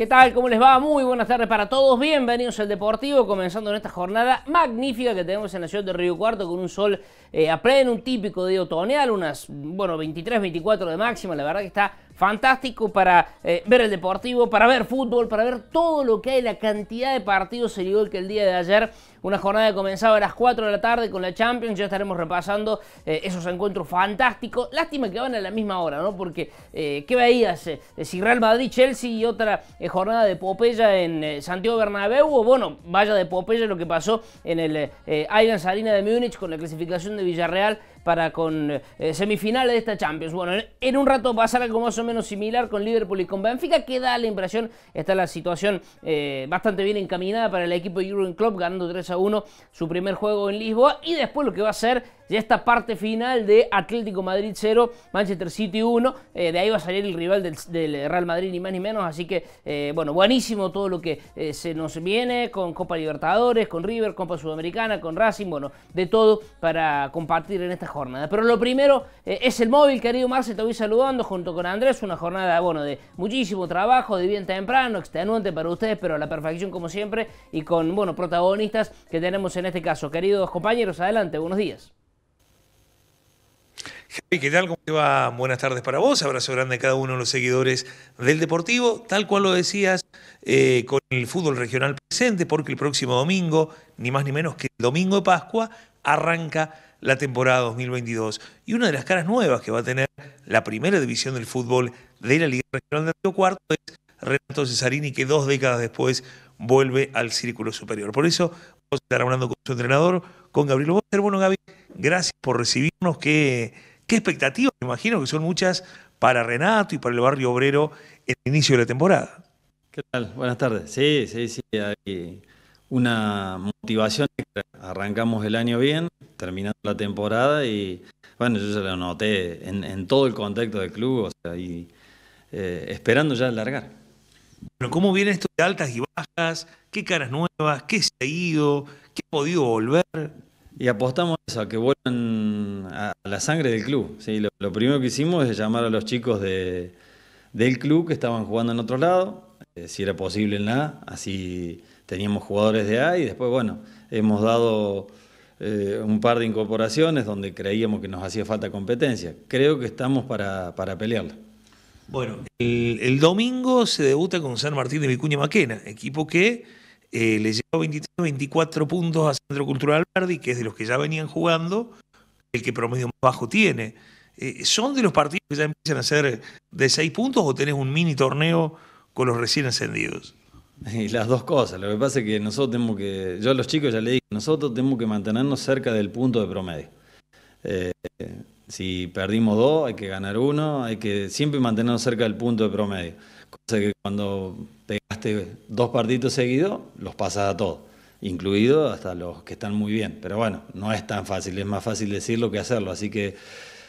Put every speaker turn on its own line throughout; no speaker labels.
¿Qué tal? ¿Cómo les va? Muy buenas tardes para todos. Bienvenidos al Deportivo, comenzando en esta jornada magnífica que tenemos en la ciudad de Río Cuarto con un sol eh, a pleno, un típico de otoñal, unas, bueno, 23, 24 de máxima. La verdad que está fantástico para eh, ver el Deportivo, para ver fútbol, para ver todo lo que hay, la cantidad de partidos, el igual que el día de ayer una jornada que comenzaba a las 4 de la tarde con la Champions. Ya estaremos repasando eh, esos encuentros fantásticos. Lástima que van a la misma hora, ¿no? Porque, eh, ¿qué veías? Eh, si Real Madrid, Chelsea y otra jornada de Popeya en Santiago Bernabéu. O bueno, vaya de Popeya lo que pasó en el Island Arena de Múnich con la clasificación de Villarreal para con semifinales de esta Champions. Bueno, en, un rato pasará algo más o menos similar con Liverpool y con Benfica, que da la impresión, está la situación bastante bien encaminada para el equipo de Jurgen Klopp ganando 3 1 su primer juego en Lisboa y después lo que va a ser ya esta parte final de Atlético Madrid 0, Manchester City 1, eh, de ahí va a salir el rival del, Real Madrid ni más ni menos, así que eh, bueno, buenísimo todo lo que eh, se nos viene con Copa Libertadores, con River, Copa Sudamericana, con Racing, bueno, de todo para compartir en esta jornada. Pero lo primero es el móvil, querido Marce, te voy saludando junto con Andrés, una jornada, bueno, de muchísimo trabajo, de bien temprano, extenuante para ustedes, pero a la perfección como siempre y con, bueno, protagonistas que tenemos en este caso. Queridos compañeros, adelante, buenos días.
Javi, ¿qué tal? ¿Cómo te va? Buenas tardes para vos. Abrazo grande a cada uno de los seguidores del Deportivo. Tal cual lo decías, eh, con el fútbol regional presente, porque el próximo domingo, ni más ni menos que el domingo de Pascua, arranca la temporada 2022. Y una de las caras nuevas que va a tener la primera división del fútbol de la Liga Regional de Río Cuarto es Renato Cesarini, que dos décadas después vuelve al círculo superior. Por eso estar hablando con su entrenador, con Gabriel Boster. Bueno, Gabi, gracias por recibirnos. Qué, qué expectativas, me imagino que son muchas para Renato y para el barrio obrero en el inicio de la temporada.
¿Qué tal? Buenas tardes. Sí, sí, sí. Hay una motivación. Arrancamos el año bien, terminando la temporada y, bueno, yo ya lo noté en, todo el contexto del club, o sea, y eh, esperando ya largar. Bueno, ¿cómo viene esto de altas y bajas? ¿Qué caras nuevas? ¿Qué se ha ido? ¿Qué ha podido volver? Y apostamos a que vuelvan a la sangre del club. Lo, primero que hicimos es llamar a los chicos del club que estaban jugando en otro lado, eh, si era posible en la A, así teníamos jugadores de A y después, bueno, hemos dado eh, un par de incorporaciones donde creíamos que nos hacía falta competencia. Creo que estamos para, para pelearla. Bueno, el, domingo se debuta con San Martín de Vicuña Maquena, equipo que
eh, le llevó 23, 24 puntos a Centro Cultural Verdi, que es de los que ya venían jugando, el que promedio más bajo tiene. Eh, ¿Son de los partidos que ya empiezan a ser de
6 puntos o tenés un mini torneo con los recién encendidos. Y las dos cosas. Lo que pasa es que nosotros tenemos que, yo a los chicos ya le dije, nosotros tenemos que mantenernos cerca del punto de promedio. Eh, si perdimos dos, hay que ganar uno, hay que siempre mantenernos cerca del punto de promedio. Cosa que cuando pegaste dos partidos seguidos, los pasas a todos, incluido hasta los que están muy bien. Pero bueno, no es tan fácil, es más fácil decirlo que hacerlo. Así que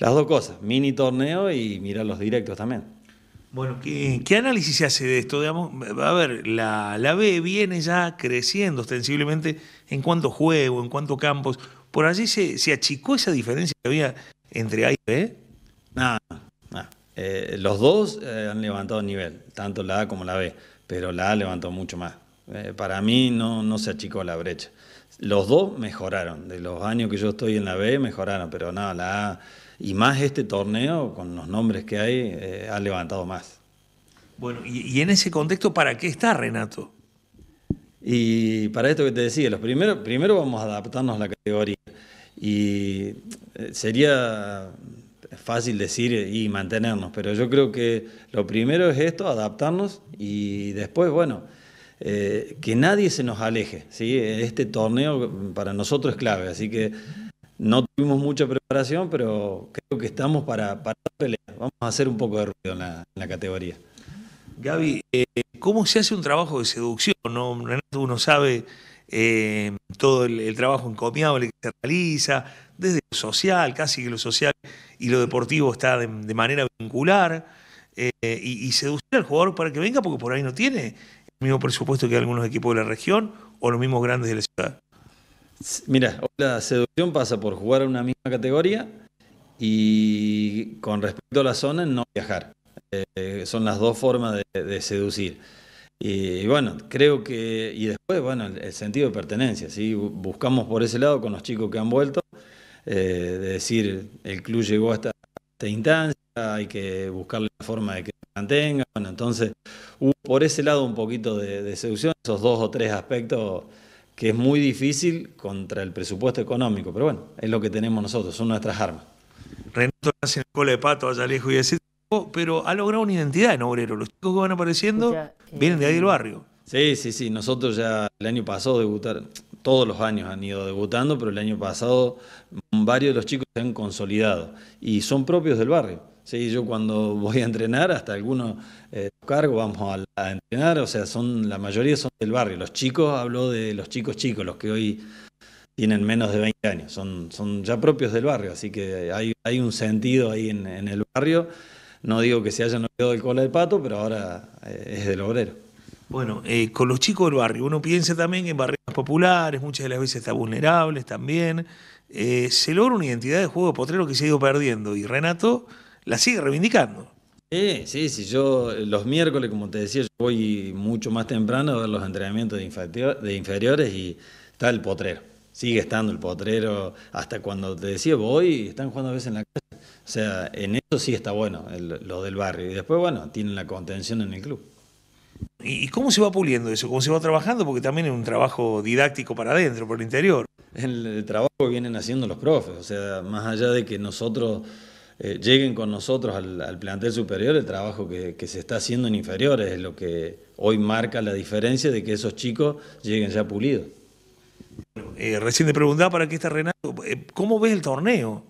las dos cosas, mini torneo y mirar los directos también. Bueno, ¿qué, análisis se hace de esto? Digamos, a ver, la, B viene
ya creciendo ostensiblemente en cuanto juego, en cuanto campos. Por allí se, se achicó
esa diferencia que había entre A y B, nada. Eh, los dos eh, han levantado nivel, tanto la A como la B, pero la A levantó mucho más. Eh, para mí no, se achicó la brecha. Los dos mejoraron, de los años que yo estoy en la B mejoraron, pero nada, la A, y más este torneo, con los nombres que hay, ha levantado más. Bueno, y, en ese contexto, ¿para qué está Renato? Y para esto que te decía, los primero vamos a adaptarnos a la categoría y eh, sería fácil decir y mantenernos, pero yo creo que lo primero es esto, adaptarnos y después, bueno, eh, que nadie se nos aleje, ¿sí? Este torneo para nosotros es clave, así que no tuvimos mucha preparación, pero creo que estamos para, para pelear. Vamos a hacer un poco de ruido en la, categoría.
Gaby, eh, ¿cómo se hace un trabajo de seducción? uno sabe eh, todo el, trabajo encomiable que se realiza, desde lo social, casi que lo social y lo deportivo está de, manera vincular, eh, y, seducir al jugador para que venga, porque por ahí no tiene el mismo presupuesto que algunos equipos de la
región o los mismos grandes de la ciudad. Mira, la seducción pasa por jugar en una misma categoría y con respecto a la zona no viajar. Eh, son las dos formas de seducir. Y bueno, creo que, y después, bueno, el, sentido de pertenencia, si buscamos por ese lado con los chicos que han vuelto, eh, de decir, el club llegó a esta instancia, hay que buscarle la forma de que se mantenga, bueno, entonces hubo por ese lado un poquito de, de seducción, esos dos o tres aspectos que es muy difícil contra el presupuesto económico, pero bueno, es lo que tenemos nosotros, son nuestras armas. Renato en
cole de pato allá lejos y
decir, pero ha logrado una identidad en obrero. Los chicos que van apareciendo vienen de ahí del eh, barrio. Sí, sí, sí. Nosotros ya el año pasado debutaron, todos los años han ido debutando, pero el año pasado varios de los chicos se han consolidado y son propios del barrio. Sí, yo cuando voy a entrenar, hasta algunos eh, cargos vamos a, entrenar, o sea, son la mayoría son del barrio. Los chicos, hablo de los chicos chicos, los que hoy tienen menos de 20 años, son, son ya propios del barrio, así que hay, un sentido ahí en el barrio no digo que se hayan olvidado el cola del pato, pero ahora eh, es del obrero. Bueno, eh, con los chicos del barrio, uno
piensa también en barrios populares, muchas de las veces está vulnerables también. Eh, se logra
una identidad de juego de potrero que se ha ido perdiendo y Renato la sigue reivindicando. Sí, sí, sí, yo los miércoles, como te decía, yo voy mucho más temprano a ver los entrenamientos de, de inferiores y está el potrero. Sigue estando el potrero, hasta cuando te decía voy, están jugando a veces en la calle o sea, en eso sí está bueno lo del barrio. Y después, bueno, tienen la contención en el club. ¿Y cómo se va puliendo eso? ¿Cómo se va trabajando? Porque también es un trabajo didáctico para adentro, por el interior. El, el trabajo que vienen haciendo los profes, o sea, más allá de que nosotros eh, lleguen con nosotros al, plantel superior, el trabajo que, se está haciendo en inferiores es lo que hoy marca la diferencia de que esos chicos lleguen ya pulidos. Eh, recién te preguntaba para qué está Renato, eh, ¿cómo ves el torneo?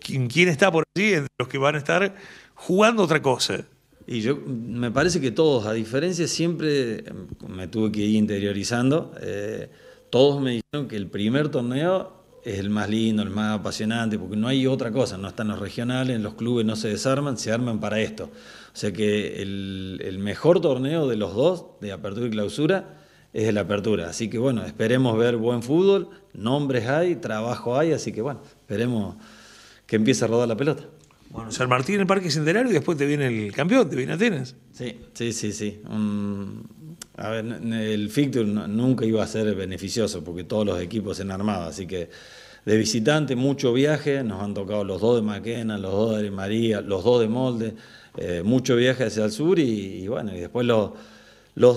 quién, está por allí entre los que van a estar jugando otra cosa. Y yo me parece que todos, a diferencia, siempre me tuve que ir interiorizando. Eh, todos me dijeron que el primer torneo es el más lindo, el más apasionante, porque no hay otra cosa, no están los regionales, los clubes no se desarman, se arman para esto. O sea que el, el mejor torneo de los dos, de apertura y clausura, es el apertura. Así que bueno, esperemos ver buen fútbol, nombres hay, trabajo hay, así que bueno, esperemos que empieza a rodar la pelota. Bueno, San Martín, el Parque Centenario, y después te viene el campeón, te viene Atenas. Sí, sí, sí, sí. a ver, el fixture nunca iba a ser beneficioso porque todos los equipos en armado. así que de visitante, mucho viaje, nos han tocado los dos de Maquena, los dos de María, los dos de Molde, eh, mucho viaje hacia el sur y, bueno, y después los,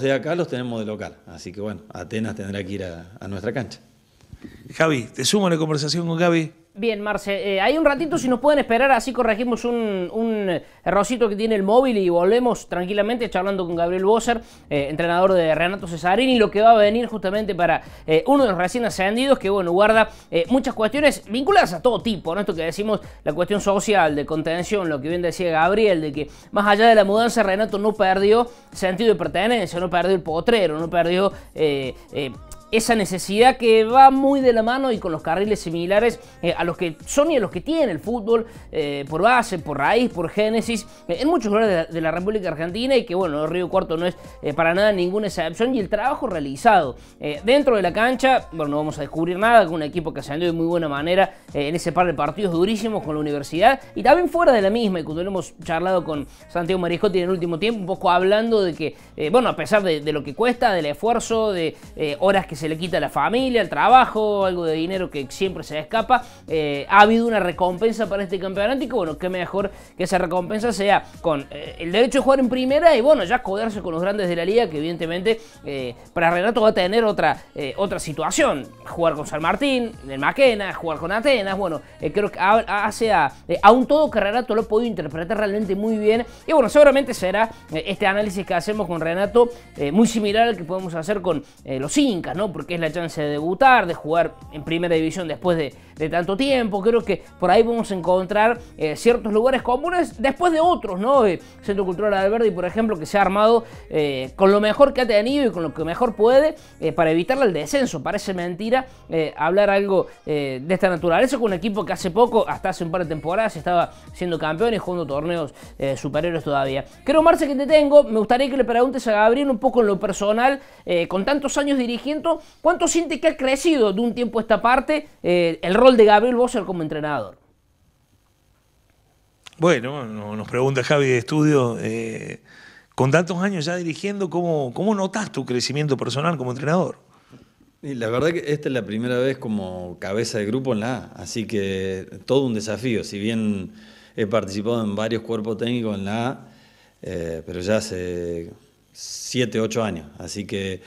de acá los tenemos de local, así que bueno, Atenas tendrá que ir a, a nuestra cancha. Javi, te sumo a la conversación con Gaby.
Bien, Marce, eh, hay un ratito, si nos pueden esperar, así corregimos un, un, errorcito que tiene el móvil y volvemos tranquilamente charlando con Gabriel Boser, eh, entrenador de Renato Cesarini, lo que va a venir justamente para eh, uno de los recién ascendidos, que bueno, guarda muchas cuestiones vinculadas a todo tipo, ¿no? Esto que decimos, la cuestión social, de contención, lo que bien decía Gabriel, de que más allá de la mudanza, Renato no perdió sentido de pertenencia, no perdió el potrero, no perdió esa necesidad que va muy de la mano y con los carriles similares eh, a los que son y a los que tiene el fútbol eh, por base, por raíz, por génesis, eh, en muchos lugares de la, República Argentina y que bueno, Río Cuarto no es para nada ninguna excepción y el trabajo realizado dentro de la cancha, bueno, no vamos a descubrir nada con un equipo que se salió de muy buena manera en ese par de partidos durísimos con la universidad y también fuera de la misma y cuando lo hemos charlado con Santiago Mariscotti en el último tiempo, un poco hablando de que, bueno, a pesar de, lo que cuesta, del esfuerzo, de horas que se se le quita la familia, el trabajo, algo de dinero que siempre se escapa. Eh, ha habido una recompensa para este campeonato y bueno, qué mejor que esa recompensa sea con eh, el derecho de jugar en primera y bueno, ya codarse con los grandes de la liga, que evidentemente eh, para Renato va a tener otra, otra situación. Jugar con San Martín, el Maquena, jugar con Atenas, bueno, creo que hace a, a, un todo que Renato lo ha podido interpretar realmente muy bien. Y bueno, seguramente será este análisis que hacemos con Renato muy similar al que podemos hacer con los Incas, ¿no? Porque es la chance de debutar, de jugar en primera división después de, tanto tiempo. Creo que por ahí vamos a encontrar eh, ciertos lugares comunes después de otros, ¿no? Eh, Centro Cultural Alberdi, por ejemplo, que se ha armado eh, con lo mejor que ha tenido y con lo que mejor puede para evitarle el descenso. Parece mentira hablar algo de esta naturaleza con un equipo que hace poco, hasta hace un par de temporadas, estaba siendo campeón y jugando torneos superiores todavía. Creo, Marce, que te tengo. Me gustaría que le preguntes a Gabriel un poco en lo personal, con tantos años dirigiendo, ¿Cuánto siente que ha crecido de un tiempo a esta parte eh, el rol de Gabriel Bosser como entrenador?
Bueno, nos pregunta Javi de Estudio,
eh, con tantos años ya dirigiendo, ¿cómo, ¿cómo notas tu crecimiento personal como entrenador? Y la verdad que esta es la primera vez como cabeza de grupo en la A, así que todo un desafío. Si bien he participado en varios cuerpos técnicos en la A, eh, pero ya hace 7, 8 años, así que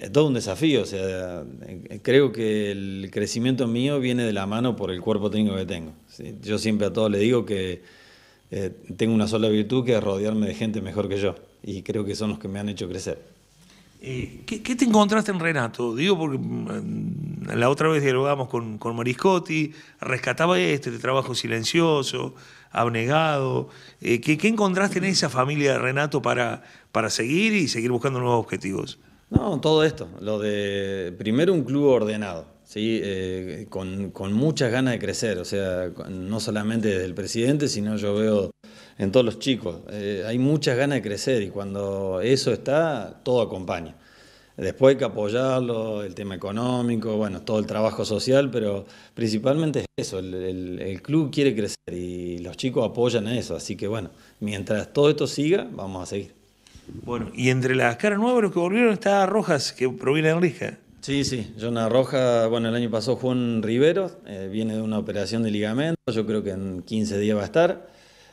es todo un desafío. O sea, eh, creo que el crecimiento mío viene de la mano por el cuerpo técnico que tengo. Yo siempre a todos les digo que eh, tengo una sola virtud que es rodearme de gente mejor que yo. Y creo que son los que me han hecho crecer.
Eh, ¿qué, te encontraste en Renato? Digo, porque mm, la otra vez dialogamos con, con Mariscotti, rescataba este, trabajo silencioso, abnegado. ¿qué, encontraste en esa familia de Renato para
seguir y seguir buscando nuevos objetivos? No, todo esto. Lo de primero un club ordenado, ¿sí? Eh, con, muchas ganas de crecer. O sea, no solamente desde el presidente, sino yo veo en todos los chicos. Eh, hay muchas ganas de crecer y cuando eso está, todo acompaña. Después hay que apoyarlo, el tema económico, bueno, todo el trabajo social, pero principalmente es eso, el, club quiere crecer y los chicos apoyan eso. Así que bueno, mientras todo esto siga, vamos a seguir. Bueno, y entre las caras nuevas los que volvieron está Rojas, que proviene de rija Sí, sí, Jonah Rojas, bueno, el año pasado Juan Rivero, eh, viene de una operación de ligamento, yo creo que en 15 días va a estar.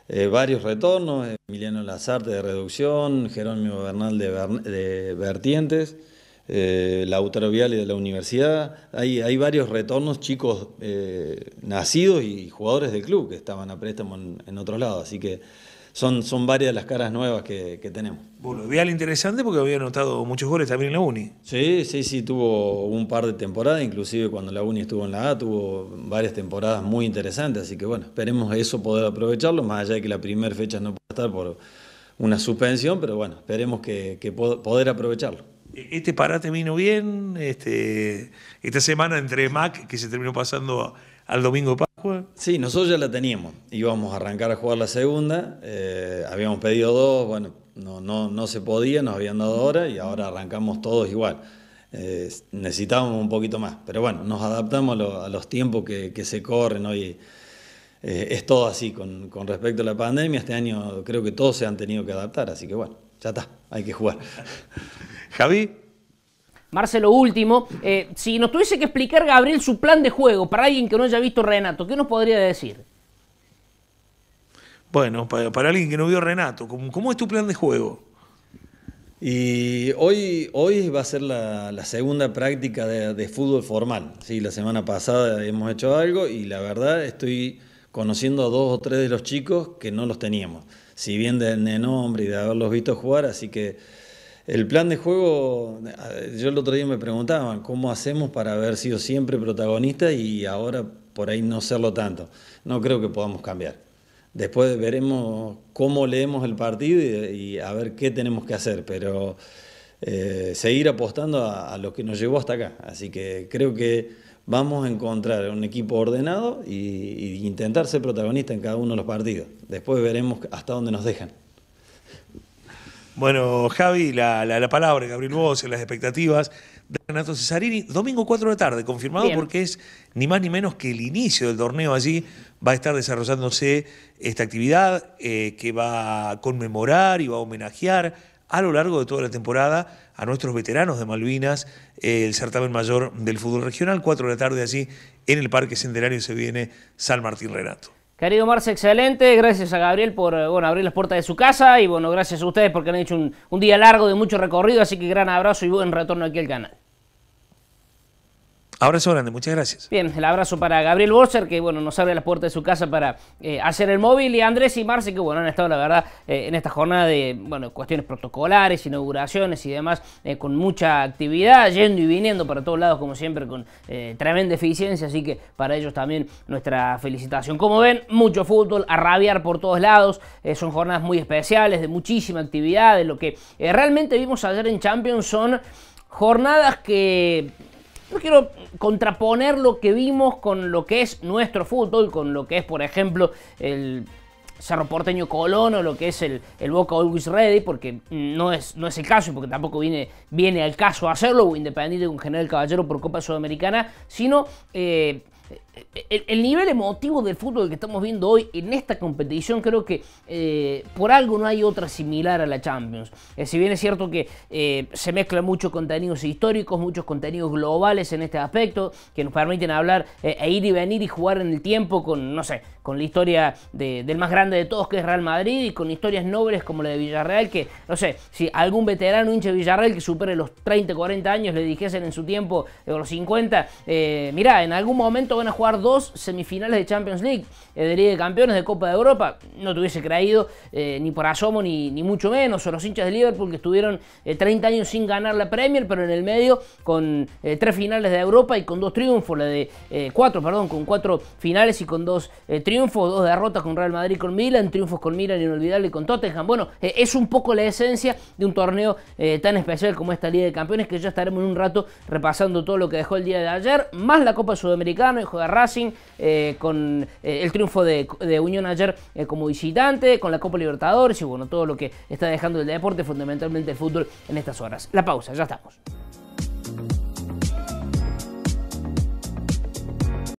Eh, varios retornos, Emiliano Lazarte de reducción, Jerónimo Bernal de, vertientes, eh, Lautaro Viale de la universidad. Hay, hay varios retornos, chicos eh, nacidos y jugadores del club que estaban a préstamo en, en otros lados, así que son, son varias las caras nuevas que, tenemos. Bueno, Vial interesante porque había notado muchos goles también en la Uni. Sí, sí, sí, tuvo un par de temporadas, inclusive cuando la Uni estuvo en la A, tuvo varias temporadas muy interesantes, así que bueno, esperemos eso poder aprovecharlo, más allá de que la primera fecha no pueda estar por una suspensión, pero bueno, esperemos que, que poder aprovecharlo e-, este parate vino
bien, este, esta semana entre Mac, que se terminó pasando al domingo pasado,
Sí, nosotros ya la teníamos. Íbamos a arrancar a jugar la segunda. Eh, habíamos pedido dos, bueno, no, se podía, nos habían dado hora y ahora arrancamos todos igual. Eh, necesitábamos un poquito más. Pero bueno, nos adaptamos a, los tiempos que, se corren hoy. Eh, es todo así con, con respecto a la pandemia. Este año creo que todos se han tenido que adaptar, así que bueno, ya está,
hay que jugar. Javi, Marcelo último, eh, si nos tuviese que explicar, Gabriel, su plan de juego para alguien que no haya visto Renato, ¿qué nos podría decir?
Bueno, para, alguien que no vio Renato,
¿cómo, es tu plan de juego? Y hoy, hoy va a ser la, segunda práctica de, fútbol formal. Sí, la semana pasada hemos hecho algo y la verdad estoy conociendo a dos o tres de los chicos que no los teníamos. Si bien de nombre y de haberlos visto jugar, así que el plan de juego, eh, yo el otro día me preguntaban, ¿cómo hacemos para haber sido siempre protagonista y ahora por ahí no serlo tanto? No creo que podamos cambiar. Después veremos cómo leemos el partido y, a ver qué tenemos que hacer, pero eh, seguir apostando a, lo que nos llevó hasta acá. Así que creo que vamos a encontrar un equipo ordenado e intentar ser protagonista en cada uno de los partidos. Después veremos hasta dónde nos dejan. Bueno, Javi, la, la, palabra, Gabriel Vos, las expectativas
de Renato Cesarini. Domingo 4 de la tarde, confirmado porque es ni más ni menos que el inicio del torneo allí. Va a estar desarrollándose esta actividad eh, que va a conmemorar y va a homenajear a lo largo de toda la temporada a nuestros veteranos de Malvinas, eh, el certamen mayor del fútbol regional, 4 de la tarde allí en el Parque Centenario se viene San Martín Renato.
Querido Marce, excelente. Gracias a Gabriel por eh, bueno, abrir las puertas de su casa y bueno, gracias a ustedes porque han hecho un, un día largo de mucho recorrido, así que gran abrazo y buen retorno aquí al canal.
Abrazo grande, muchas gracias.
Bien, el abrazo para Gabriel Borser, que bueno, nos abre las puertas de su casa para eh, hacer el móvil, y Andrés y Marce, que bueno, han estado, la verdad, eh, en esta jornada de bueno, cuestiones protocolares, inauguraciones y demás, eh, con mucha actividad, yendo y viniendo para todos lados, como siempre, con tremenda eficiencia, así que para ellos también nuestra felicitación. Como ven, mucho fútbol, a rabiar por todos lados, son jornadas muy especiales, de muchísima actividad, de lo que realmente vimos ayer en Champions son jornadas que no quiero contraponer lo que vimos con lo que es nuestro fútbol, con lo que es, por ejemplo, el Cerro Porteño Colón o lo que es el, Boca Always Ready, porque no es, no es el caso y porque tampoco viene, viene al caso hacerlo, o independiente de un general caballero por Copa Sudamericana, sino eh, el, nivel emotivo del fútbol que estamos viendo hoy en esta competición creo que eh, por algo no hay otra similar a la Champions. Eh, si bien es cierto que eh, se mezclan muchos contenidos históricos, muchos contenidos globales en este aspecto, que nos permiten hablar e ir y venir y jugar en el tiempo con, no sé, con la historia del más grande de todos que es Real Madrid y con historias nobles como la de Villarreal, que, no sé, si algún veterano hinche de Villarreal que supere los 30, 40 años le dijesen en su tiempo, de los 50, mira, en algún momento van a jugar dos semifinales de Champions League, eh, de Liga de Campeones, de Copa de Europa. No te hubiese creído eh, ni por asomo ni, ni, mucho menos. O los hinchas de Liverpool que estuvieron 30 eh, años sin ganar la Premier, pero en el medio con tres finales de Europa y con dos triunfos, la de cuatro, perdón, con cuatro finales y con dos triunfos, dos derrotas con Real Madrid con Milan, triunfos con Milan inolvidable y con Tottenham. Bueno, es un poco la esencia de un torneo tan especial como esta Liga de Campeones que ya estaremos en un rato repasando todo lo que dejó el día de ayer, más la Copa Sudamericana, y de Racing, eh, con eh, el triunfo de, de Unión ayer eh, como visitante, con la Copa Libertadores y bueno, todo lo que está dejando el deporte, fundamentalmente el fútbol en estas horas. La pausa, ya estamos.